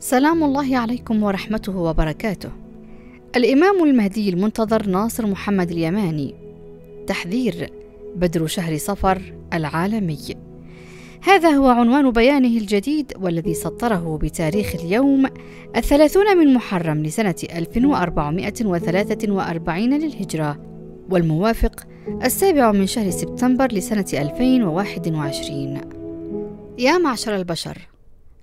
سلام الله عليكم ورحمته وبركاته الإمام المهدي المنتظر ناصر محمد اليماني تحذير بدر شهر صفر العالمي هذا هو عنوان بيانه الجديد والذي سطره بتاريخ اليوم الثلاثون من محرم لسنة 1443 للهجرة والموافق السابع من شهر سبتمبر لسنة 2021 يا معشر البشر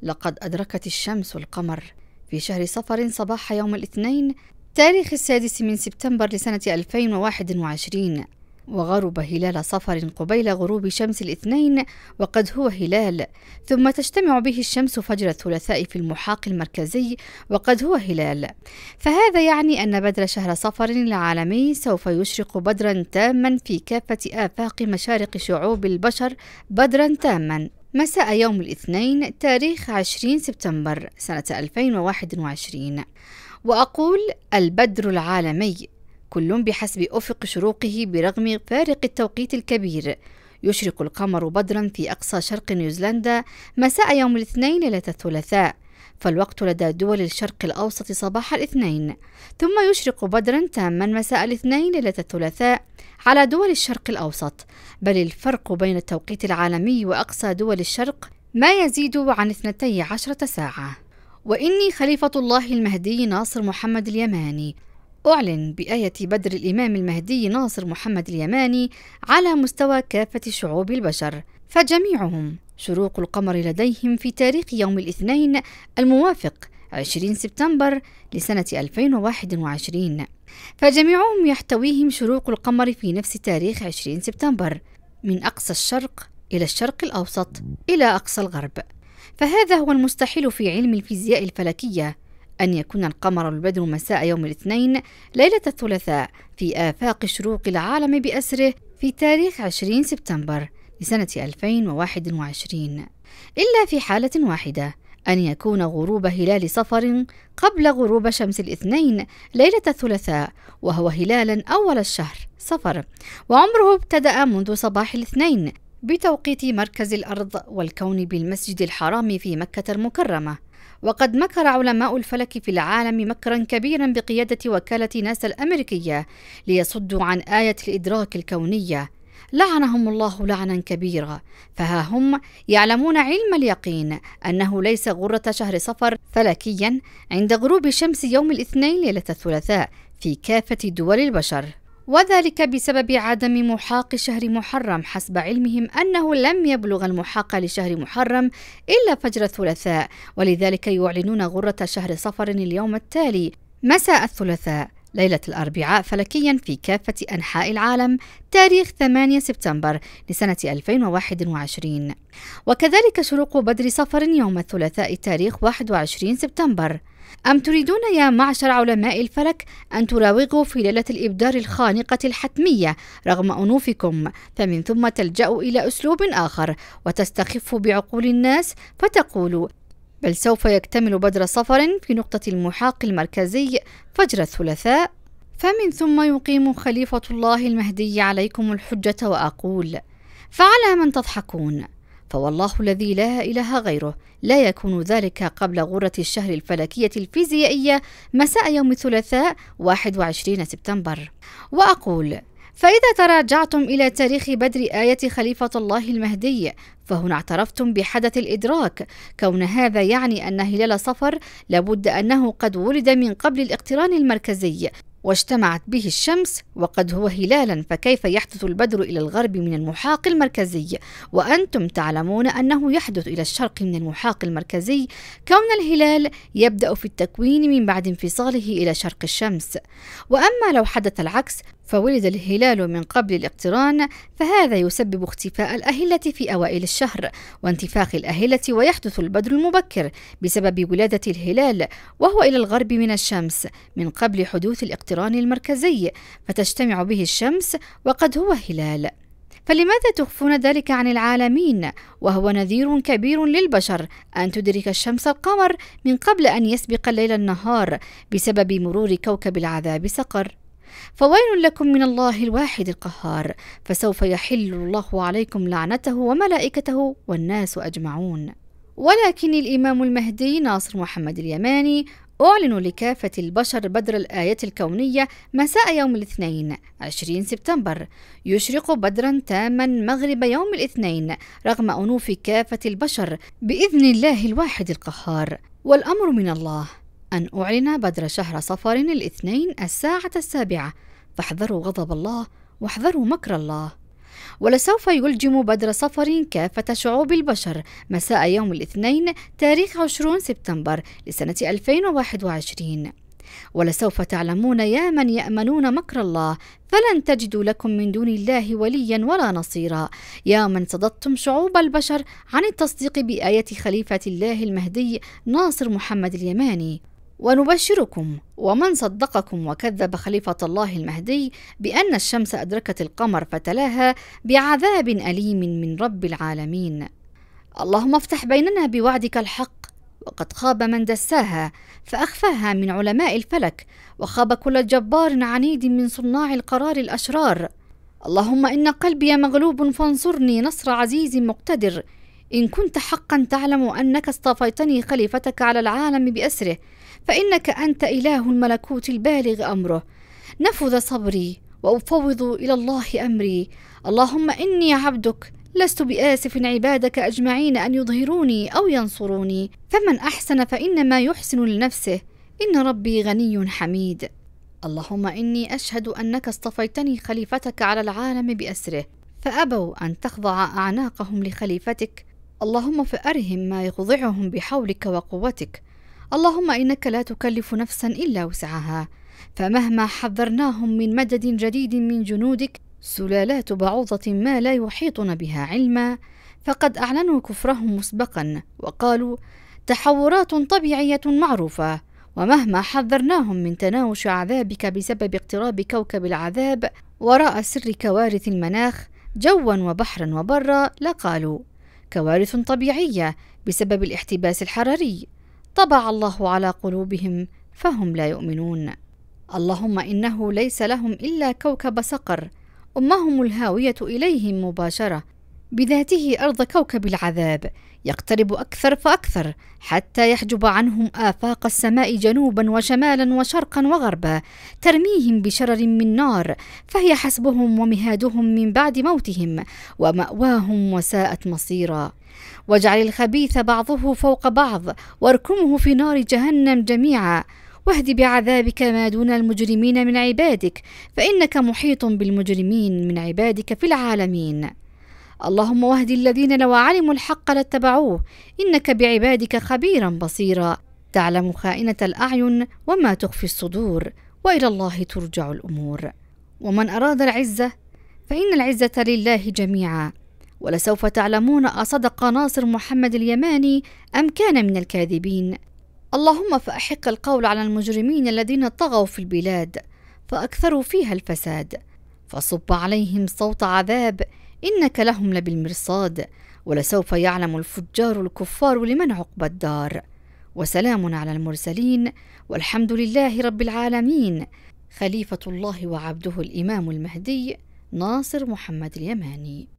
لقد أدركت الشمس القمر في شهر صفر صباح يوم الاثنين تاريخ السادس من سبتمبر لسنة 2021 وغرب هلال صفر قبيل غروب شمس الاثنين وقد هو هلال ثم تجتمع به الشمس فجر الثلاثاء في المحاق المركزي وقد هو هلال فهذا يعني أن بدر شهر صفر العالمي سوف يشرق بدرا تاما في كافة آفاق مشارق شعوب البشر بدرا تاما مساء يوم الاثنين تاريخ 20 سبتمبر سنة 2021 وأقول البدر العالمي كل بحسب أفق شروقه برغم فارق التوقيت الكبير يشرق القمر بدرا في أقصى شرق نيوزيلندا مساء يوم الاثنين ليلة الثلاثاء فالوقت لدى دول الشرق الأوسط صباح الاثنين ثم يشرق بدرا تاما مساء الاثنين ليلة الثلاثاء على دول الشرق الأوسط بل الفرق بين التوقيت العالمي وأقصى دول الشرق ما يزيد عن 12 ساعة وإني خليفة الله المهدي ناصر محمد اليماني أعلن بآية بدر الإمام المهدي ناصر محمد اليماني على مستوى كافة شعوب البشر فجميعهم شروق القمر لديهم في تاريخ يوم الاثنين الموافق 20 سبتمبر لسنة 2021 فجميعهم يحتويهم شروق القمر في نفس تاريخ 20 سبتمبر من أقصى الشرق إلى الشرق الأوسط إلى أقصى الغرب فهذا هو المستحيل في علم الفيزياء الفلكية أن يكون القمر البدر مساء يوم الاثنين ليلة الثلاثاء في آفاق شروق العالم بأسره في تاريخ 20 سبتمبر لسنة 2021 إلا في حالة واحدة أن يكون غروب هلال صفر قبل غروب شمس الاثنين ليلة الثلاثاء وهو هلالا أول الشهر صفر وعمره ابتدأ منذ صباح الاثنين بتوقيت مركز الأرض والكون بالمسجد الحرام في مكة المكرمة وقد مكر علماء الفلك في العالم مكرا كبيرا بقيادة وكالة ناسا الأمريكية ليصدوا عن آية الإدراك الكونية لعنهم الله لعنا كبيرا فها هم يعلمون علم اليقين أنه ليس غرة شهر صفر فلكيا عند غروب شمس يوم الاثنين ليلة الثلاثاء في كافة دول البشر وذلك بسبب عدم محاق شهر محرم حسب علمهم أنه لم يبلغ المحاق لشهر محرم إلا فجر الثلاثاء ولذلك يعلنون غرة شهر صفر اليوم التالي مساء الثلاثاء ليلة الأربعاء فلكيا في كافة أنحاء العالم تاريخ 8 سبتمبر لسنة 2021 وكذلك شروق بدر صفر يوم الثلاثاء تاريخ 21 سبتمبر أم تريدون يا معشر علماء الفلك أن تراوغوا في ليلة الإبدار الخانقة الحتمية رغم أنوفكم فمن ثم تلجأوا إلى أسلوب آخر وتستخف بعقول الناس فتقول بل سوف يكتمل بدر سفر في نقطة المحاق المركزي فجر الثلاثاء فمن ثم يقيم خليفة الله المهدي عليكم الحجة وأقول فعلى من تضحكون فوالله الذي لا إله غيره لا يكون ذلك قبل غرة الشهر الفلكية الفيزيائية مساء يوم الثلاثاء 21 سبتمبر وأقول فإذا تراجعتم إلى تاريخ بدر آية خليفة الله المهدي فهنا اعترفتم بحدث الإدراك كون هذا يعني أن هلال صفر لابد أنه قد ولد من قبل الاقتران المركزي واجتمعت به الشمس وقد هو هلالا فكيف يحدث البدر إلى الغرب من المحاق المركزي وأنتم تعلمون أنه يحدث إلى الشرق من المحاق المركزي كون الهلال يبدأ في التكوين من بعد انفصاله إلى شرق الشمس وأما لو حدث العكس فولد الهلال من قبل الاقتران فهذا يسبب اختفاء الأهلة في أوائل الشهر وانتفاخ الأهلة ويحدث البدر المبكر بسبب ولادة الهلال وهو إلى الغرب من الشمس من قبل حدوث الاقتران المركزي فتجتمع به الشمس وقد هو هلال فلماذا تخفون ذلك عن العالمين وهو نذير كبير للبشر ان تدرك الشمس القمر من قبل ان يسبق الليل النهار بسبب مرور كوكب العذاب سقر فويل لكم من الله الواحد القهار فسوف يحل الله عليكم لعنته وملائكته والناس أجمعون ولكن الإمام المهدي ناصر محمد اليماني أعلن لكافة البشر بدر الآية الكونية مساء يوم الاثنين 20 سبتمبر يشرق بدرا تاما مغرب يوم الاثنين رغم أنوف كافة البشر بإذن الله الواحد القهار والأمر من الله أن أعلن بدر شهر صفر الاثنين الساعة السابعة فاحذروا غضب الله واحذروا مكر الله ولسوف يلجم بدر صفر كافة شعوب البشر مساء يوم الاثنين تاريخ 20 سبتمبر لسنة 2021 ولسوف تعلمون يا من يأمنون مكر الله فلن تجدوا لكم من دون الله وليا ولا نصيرا يا من صددتم شعوب البشر عن التصديق بآية خليفة الله المهدي ناصر محمد اليماني ونبشركم ومن صدقكم وكذب خليفة الله المهدي بأن الشمس أدركت القمر فتلاها بعذاب أليم من رب العالمين. اللهم افتح بيننا بوعدك الحق، وقد خاب من دساها فأخفاها من علماء الفلك، وخاب كل جبار عنيد من صناع القرار الأشرار. اللهم إن قلبي مغلوب فانصرني نصر عزيز مقتدر. إن كنت حقا تعلم أنك اصطفيتني خليفتك على العالم بأسره فإنك أنت إله الملكوت البالغ أمره نفذ صبري وأفوض إلى الله أمري اللهم إني عبدك لست بآسف عبادك أجمعين أن يظهروني أو ينصروني فمن أحسن فإنما يحسن لنفسه إن ربي غني حميد اللهم إني أشهد أنك اصطفيتني خليفتك على العالم بأسره فأبوا أن تخضع أعناقهم لخليفتك اللهم فأرهم ما يخضعهم بحولك وقوتك اللهم انك لا تكلف نفسا الا وسعها فمهما حذرناهم من مدد جديد من جنودك سلالات بعوضه ما لا يحيطن بها علما فقد اعلنوا كفرهم مسبقا وقالوا تحورات طبيعيه معروفه ومهما حذرناهم من تناوش عذابك بسبب اقتراب كوكب العذاب وراء سر كوارث المناخ جوا وبحرا وبرا لقالوا كوارث طبيعيه بسبب الاحتباس الحراري طبع الله على قلوبهم فهم لا يؤمنون اللهم انه ليس لهم الا كوكب صقر امهم الهاويه اليهم مباشره بذاته أرض كوكب العذاب يقترب أكثر فأكثر حتى يحجب عنهم آفاق السماء جنوبا وشمالا وشرقا وغربا ترميهم بشرر من نار فهي حسبهم ومهادهم من بعد موتهم ومأواهم وساءت مصيرا واجعل الخبيث بعضه فوق بعض واركمه في نار جهنم جميعا واهد بعذابك ما دون المجرمين من عبادك فإنك محيط بالمجرمين من عبادك في العالمين اللهم واهد الذين لو علموا الحق لاتبعوه انك بعبادك خبيرا بصيرا تعلم خائنه الاعين وما تخفي الصدور والى الله ترجع الامور ومن اراد العزه فان العزه لله جميعا ولسوف تعلمون اصدق ناصر محمد اليماني ام كان من الكاذبين اللهم فاحق القول على المجرمين الذين طغوا في البلاد فاكثروا فيها الفساد فصب عليهم صوت عذاب إنك لهم لبالمرصاد ولسوف يعلم الفجار الكفار لمن عقب الدار وسلام على المرسلين والحمد لله رب العالمين خليفة الله وعبده الإمام المهدي ناصر محمد اليماني